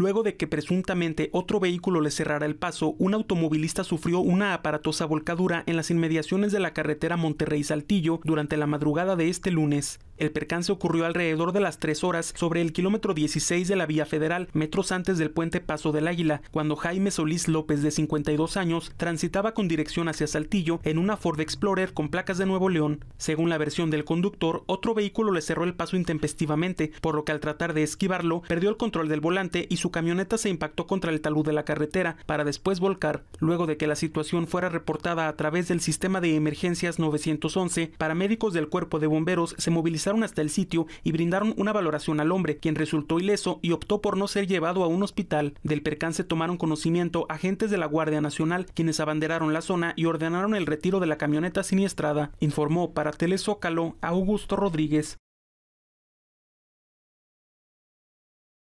Luego de que presuntamente otro vehículo le cerrara el paso, un automovilista sufrió una aparatosa volcadura en las inmediaciones de la carretera Monterrey-Saltillo durante la madrugada de este lunes. El percance ocurrió alrededor de las 3 horas sobre el kilómetro 16 de la vía federal, metros antes del puente Paso del Águila, cuando Jaime Solís López, de 52 años, transitaba con dirección hacia Saltillo en una Ford Explorer con placas de Nuevo León. Según la versión del conductor, otro vehículo le cerró el paso intempestivamente, por lo que al tratar de esquivarlo, perdió el control del volante y su camioneta se impactó contra el talud de la carretera para después volcar. Luego de que la situación fuera reportada a través del sistema de emergencias 911, paramédicos del cuerpo de bomberos se movilizaron hasta el sitio y brindaron una valoración al hombre, quien resultó ileso y optó por no ser llevado a un hospital. Del percance tomaron conocimiento agentes de la Guardia Nacional, quienes abanderaron la zona y ordenaron el retiro de la camioneta siniestrada, informó para Telezócalo Augusto Rodríguez.